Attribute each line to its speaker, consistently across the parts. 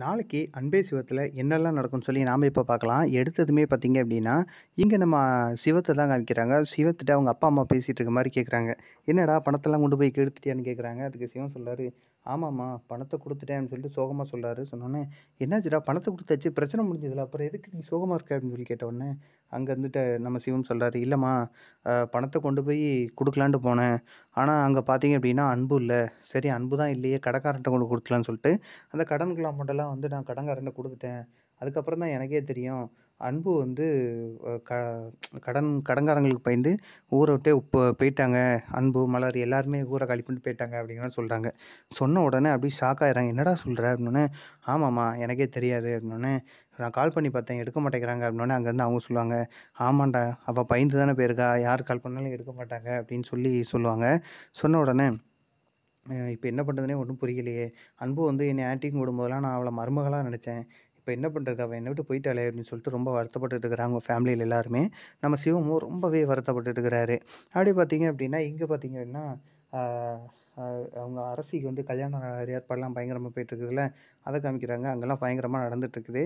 Speaker 1: நாளைக்கு அன்பே சிவத்தில் என்னெல்லாம் நடக்கும்னு சொல்லி நாம் இப்போ பார்க்கலாம் எடுத்ததுமே பார்த்திங்க அப்படின்னா இங்கே நம்ம சிவத்தை தான் காமிக்கிறாங்க சிவத்திட்ட அவங்க அப்பா அம்மா பேசிகிட்டு இருக்க மாதிரி கேட்குறாங்க என்னடா பணத்தெல்லாம் கொண்டு போய் கெடுத்துட்டியான்னு கேட்குறாங்க அதுக்கு சிவம் சொல்கிறாரு ஆமாம்மா பணத்தை கொடுத்துட்டேன்னு சொல்லிட்டு சோகமாக சொல்கிறாரு சொன்னோன்னே என்னாச்சுடா பணத்தை கொடுத்தாச்சு பிரச்சனை முடிஞ்சதில்ல அப்புறம் எதுக்கு நீ சோகமாக இருக்க அப்படின்னு சொல்லி கேட்டவுடனே அங்கே இருந்துட்டு நம்ம சிவம் சொல்கிறாரு இல்லைம்மா பணத்தை கொண்டு போய் கொடுக்கலான்ட்டு போனேன் ஆனால் அங்கே பார்த்தீங்க அப்படின்னா அன்பு இல்லை சரி அன்பு தான் இல்லையே கடைக்காரன்ட்ட கொண்டு கொடுத்துலான்னு சொல்லிட்டு அந்த கடன் அமௌண்ட்டெல்லாம் வந்து நான் கடன்காரன்ட்ட கொடுத்துட்டேன் அதுக்கப்புறம் தான் எனக்கே தெரியும் அன்பு வந்து க கடன் கடன்காரங்களுக்கு பயந்து ஊரை விட்டே இப்போ போயிட்டாங்க அன்பு மலர் எல்லாருமே ஊரை காலி போயிட்டாங்க அப்படின்னு சொல்கிறாங்க சொன்ன உடனே அப்படியே ஷாக் ஆகிறாங்க என்னடா சொல்கிற அப்படின்னோடனே ஆமாம்மா எனக்கே தெரியாது அப்படின்னோடனே நான் கால் பண்ணி பார்த்தேன் எடுக்க மாட்டேங்கிறாங்க அப்படின்னோடனே அங்கேருந்து அவங்க சொல்லுவாங்க ஆமாண்டா அவள் பயந்து தானே போயிருக்கா யார் கால் பண்ணாலும் எடுக்க மாட்டாங்க அப்படின்னு சொல்லி சொல்லுவாங்க சொன்ன உடனே இப்போ என்ன பண்ணுறதுனே ஒன்றும் புரியலையே அன்பு வந்து என்னை ஆக்டிங் போடும்போதெல்லாம் நான் அவளை மருமகளாக நினச்சேன் இப்போ என்ன பண்ணுறது அவள் என்ன விட்டு போயிட்டாலே அப்படின்னு சொல்லிட்டு ரொம்ப வருத்தப்பட்டு இருக்கிறாங்க ஃபேமிலியில் எல்லாருமே நம்ம சிவமும் ரொம்பவே வருத்தப்பட்டு இருக்கிறாரு அப்படி பார்த்தீங்க அப்படின்னா இங்கே பார்த்தீங்க அப்படின்னா அவங்க அரசிக்கு வந்து கல்யாண ஏற்பாடெலாம் பயங்கரமாக போயிட்டுருக்குதுல்ல அதை காமிக்கிறாங்க அங்கெல்லாம் பயங்கரமாக நடந்துகிட்ருக்குது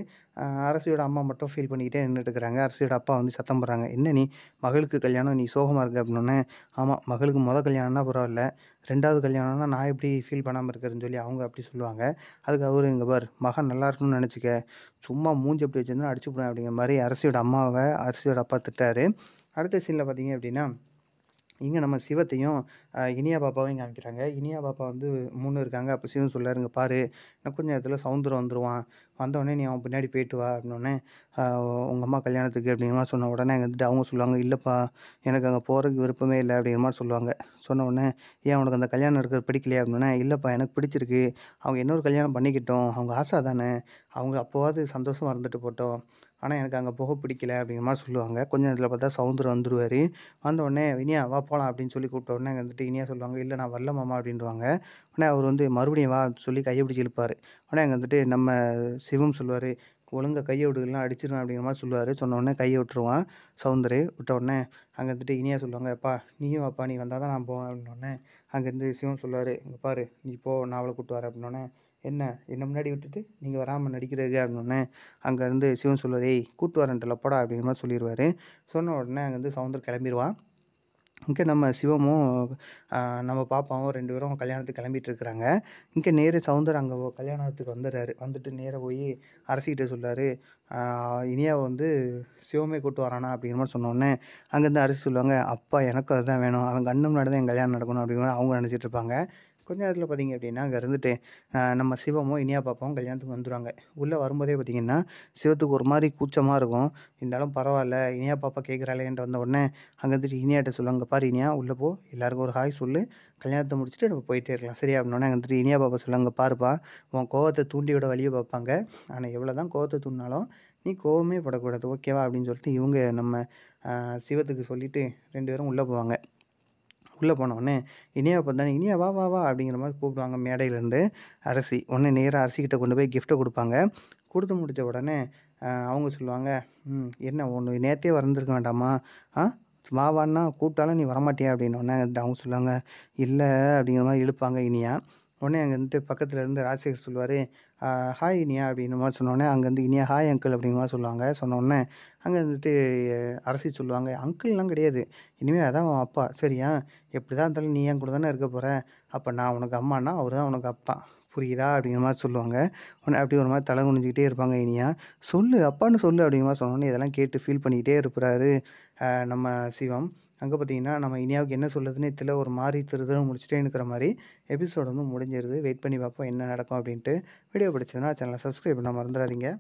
Speaker 1: அரசியோட அம்மா மட்டும் ஃபீல் பண்ணிக்கிட்டே நின்றுட்டுருக்குறாங்க அரசியோட அப்பா வந்து சத்தம் போடுறாங்க என்ன நீ மகளுக்கு கல்யாணம் நீ சோகமாக இருக்க அப்படின்னோடனே ஆமாம் மகளுக்கு மொதல் கல்யாணம்னா பரவாயில்ல ரெண்டாவது கல்யாணம்னா நான் எப்படி ஃபீல் பண்ணாமல் இருக்கிறேன்னு சொல்லி அவங்க அப்படி சொல்லுவாங்க அதுக்கு அவர் இங்கே பார் மகன் நல்லா இருக்கணும்னு நினச்சிக்க சும்மா மூஞ்சி அப்படி வச்சுருந்தா போடுவேன் அப்படிங்கிற மாதிரி அரசியோட அம்மாவை அரசியோட அப்பா திட்டாரு அடுத்த சீனில் பார்த்தீங்க அப்படின்னா இங்கே நம்ம சிவத்தையும் இனியா பாப்பாவும் இங்கே காமிக்கிறாங்க இனியா பாப்பா வந்து மூணு இருக்காங்க அப்போ சிவன் சொல்லாருங்க பாரு இன்னும் கொஞ்சம் நேரத்தில் சவுந்தரம் வந்துடுவான் வந்தோடனே நீ அவன் பின்னாடி போயிட்டு வா அப்படின்னே உங்கள் அம்மா கல்யாணத்துக்கு அப்படிங்கிற மாதிரி சொன்ன உடனே அங்கே வந்துட்டு அவங்க சொல்லுவாங்க இல்லைப்பா எனக்கு அங்கே போகிறதுக்கு விருப்பமே இல்லை அப்படிங்கிற மாதிரி சொல்லுவாங்க சொன்ன உடனே ஏன் உனக்கு அந்த கல்யாணம் இருக்கிறது பிடிக்கலையே அப்படின்னா இல்லைப்பா எனக்கு பிடிச்சிருக்கு அவங்க இன்னொரு கல்யாணம் பண்ணிக்கிட்டோம் அவங்க ஆசை தானே அவங்க அப்போவாது சந்தோஷமாக இருந்துட்டு போட்டோம் ஆனால் எனக்கு அங்கே போக பிடிக்கல அப்படிங்கிற மாதிரி சொல்லுவாங்க கொஞ்சம் நேரத்தில் பார்த்தா சவுந்தரம் வந்துடுவார் வந்தோடனே இனியா வா போகலாம் அப்படின்னு சொல்லி கூப்பிட்ட உடனே வந்துட்டு இனியா சொல்லுவாங்க இல்லை நான் வரல மாமா அப்படின்றவாங்க உடனே அவர் வந்து மறுபடியும் வா சொல்லி கையை பிடிச்சி இழுப்பார் உடனே அங்கே வந்துட்டு நம்ம சிவம் சொல்லுவார் ஒழுங்காக கையை விடுதலாம் அடிச்சிருவேன் அப்படிங்கிற மாதிரி சொல்லுவார் சொன்ன உடனே கையை விட்டுருவான் சவுந்தர் விட்ட உடனே அங்கே இருந்துட்டு இனியா சொல்லுவாங்க அப்பா நீயும் அப்பா நீ வந்தால் தான் நான் போவேன் அப்படின்னோடனே அங்கேருந்து சிவம் சொல்லுவார் இங்கே பாரு நீ போ நான் அவளை கூட்டு வரேன் அப்படின்னோடனே என்ன என்ன முன்னாடி விட்டுட்டு நீங்கள் வராமல் நடிக்கிறது அப்படின்னே அங்கேருந்து சிவன் சொல்லுவார் ஏய் கூட்டு வரேன்ட்டு லப்படா அப்படிங்கிற மாதிரி சொல்லிடுவார் சொன்ன உடனே அங்கேருந்து சவுந்தர் கிளம்பிடுவான் இங்கே நம்ம சிவமும் நம்ம பாப்பாவும் ரெண்டு பேரும் கல்யாணத்துக்கு கிளம்பிட்டு இருக்கிறாங்க இங்கே நேரு சவுந்தர் அங்கே கல்யாணத்துக்கு வந்துடுறாரு வந்துட்டு நேராக போய் அரசிக்கிட்ட சொல்கிறாரு இனியாவை வந்து சிவமே கூட்டு வரானா அப்படிங்கிற மாதிரி சொன்னோடனே அங்கேருந்து அரசி சொல்லுவாங்க அப்பா எனக்கும் அதுதான் வேணும் அவங்க கண்ணு முன்னாடி தான் என் கல்யாணம் நடக்கணும் அப்படிங்கிற அவங்க நினச்சிட்டு இருப்பாங்க கொஞ்ச நேரத்தில் பார்த்திங்க அப்படின்னா அங்கே இருந்துட்டு நம்ம சிவமும் இனியா பாப்பாவும் கல்யாணத்துக்கு வந்துடுவாங்க உள்ளே வரும்போதே பார்த்திங்கன்னா சிவத்துக்கு ஒரு மாதிரி கூச்சமாக இருக்கும் இருந்தாலும் பரவாயில்ல இனியா பாப்பா கேட்குறாளேன்ட்டு வந்த உடனே அங்கே இருந்துட்டு இனியாட்ட சொல்லுவாங்க பார் இனியா உள்ளே போ எல்லாருக்கும் ஒரு ஹாய் சொல்லு கல்யாணத்தை முடிச்சுட்டு நம்ம போயிட்டே இருக்கலாம் சரி அப்படின்னா அங்கே இருந்துட்டு இனியா பாப்பா சொல்லுவாங்க பாருப்பா உன் கோவத்தை தூண்டியோட வழியை பார்ப்பாங்க ஆனால் எவ்வளோ தான் கோவத்தை தூண்டினாலும் நீ கோவமே படக்கூடாது ஓகேவா அப்படின்னு சொல்லிட்டு இவங்க நம்ம சிவத்துக்கு சொல்லிவிட்டு ரெண்டு பேரும் உள்ளே போவாங்க உள்ளே போனோடனே இனியாவை பார்த்தானே இனியா வா வா வா அப்படிங்கிற மாதிரி கூப்பிடுவாங்க மேடையிலேருந்து அரசி உடனே நேராக அரசிக்கிட்ட கொண்டு போய் கிஃப்ட்டை கொடுப்பாங்க கொடுத்து முடித்த உடனே அவங்க சொல்லுவாங்க என்ன ஒன்று நேரத்தே வரந்துருக்க வேண்டாமா ஆ வா வான்னா கூப்பிட்டாலும் நீ வரமாட்டியா அப்படின்னோடனே அவங்க சொல்லுவாங்க இல்லை அப்படிங்கிற மாதிரி இழுப்பாங்க இனியா உடனே அங்கே வந்துட்டு பக்கத்தில் இருந்து ராஜசேகர் சொல்லுவார் ஹாய் இனியா அப்படின்னு மாதிரி சொன்னோடனே அங்கேருந்து இனியா ஹாய் அங்கிள் அப்படிங்கிற மாதிரி சொல்லுவாங்க சொன்னோடனே அங்கே வந்துட்டு அரசி சொல்லுவாங்க அங்கிள்லாம் கிடையாது இனிமேல் அதான் அவன் அப்பா சரியா எப்படி தான் இருந்தாலும் நீ என் கூட தானே இருக்க போகிற அப்போ நான் உனக்கு அம்மானா அவர் தான் உனக்கு அப்பா புரியுதா அப்படிங்கிற மாதிரி சொல்லுவாங்க உடனே அப்படி ஒரு மாதிரி தலை குனிஞ்சிக்கிட்டே இருப்பாங்க இனியா சொல்லு அப்பான்னு சொல்லு அப்படிங்கிற மாதிரி சொன்னோன்னே இதெல்லாம் கேட்டு ஃபீல் பண்ணிக்கிட்டே இருப்பாரு நம்ம சிவம் அங்கே பார்த்தீங்கன்னா நம்ம இனியாவுக்கு என்ன சொல்லுதுன்னு இதில் ஒரு மாதிரி திருதுன்னு முடிச்சுட்டே இருக்கிற மாதிரி எபிசோடு வந்து முடிஞ்சிருது வெயிட் பண்ணி பார்ப்போம் என்ன நடக்கும் அப்படின்ட்டு வீடியோ பிடிச்சதுன்னா சேனலை சப்ஸ்கிரைப் பண்ண மறந்துடாதீங்க